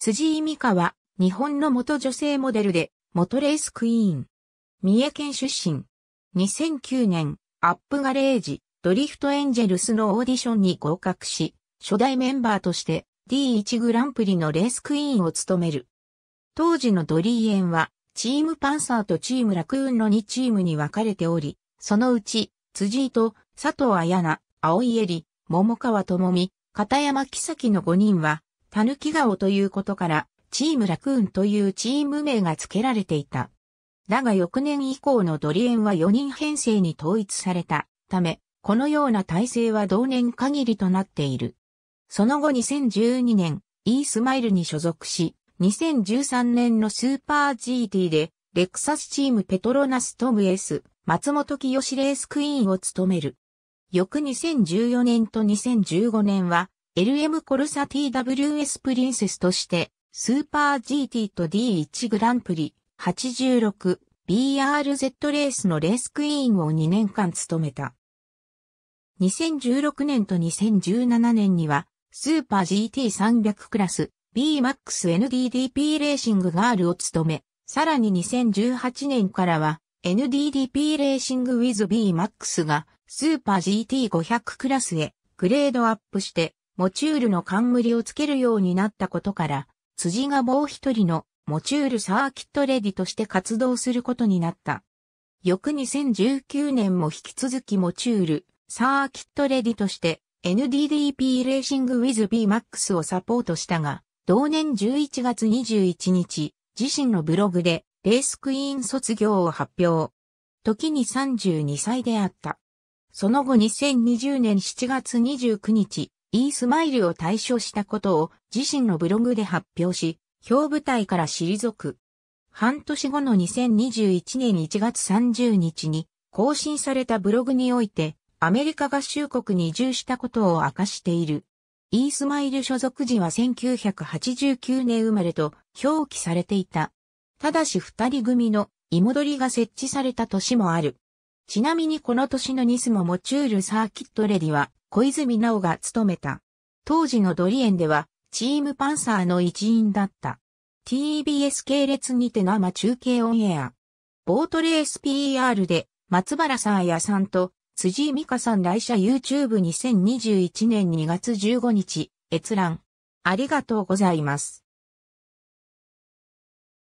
辻井美香は、日本の元女性モデルで、元レースクイーン。三重県出身。2009年、アップガレージ、ドリフトエンジェルスのオーディションに合格し、初代メンバーとして D1 グランプリのレースクイーンを務める。当時のドリーエンは、チームパンサーとチームラクーンの2チームに分かれており、そのうち、辻井と佐藤彩菜、青井絵里、桃川智美、片山木崎の5人は、タヌキ顔ということから、チームラクーンというチーム名が付けられていた。だが翌年以降のドリエンは4人編成に統一されたため、このような体制は同年限りとなっている。その後2012年、イースマイルに所属し、2013年のスーパー GT で、レクサスチームペトロナストム S、松本清レースクイーンを務める。翌2014年と2015年は、LM コルサ TWS プリンセスとして、スーパー GT と D1 グランプリ 86BRZ レースのレースクイーンを2年間務めた。2016年と2017年には、スーパー GT300 クラス BMAXNDDP レーシングガールを務め、さらに2018年からは NDDP レーシング with BMAX がスーパー GT500 クラスへグレードアップしてモチュールの冠をつけるようになったことから、辻がもう一人のモチュールサーキットレディとして活動することになった。翌2019年も引き続きモチュールサーキットレディとして NDDP レーシングウィズ BMAX をサポートしたが、同年11月21日、自身のブログでレースクイーン卒業を発表。時に32歳であった。その後2020年7月29日、イースマイルを対象したことを自身のブログで発表し、表舞台から退く。半年後の2021年1月30日に更新されたブログにおいて、アメリカ合衆国に移住したことを明かしている。イースマイル所属時は1989年生まれと表記されていた。ただし二人組の居戻りが設置された年もある。ちなみにこの年のニスモモチュールサーキットレディは小泉直が務めた。当時のドリエンでは、チームパンサーの一員だった。TBS 系列にて生中継オンエア。ボートレース PR で、松原さんやさんと、辻美香さん来社 YouTube2021 年2月15日、閲覧。ありがとうございます。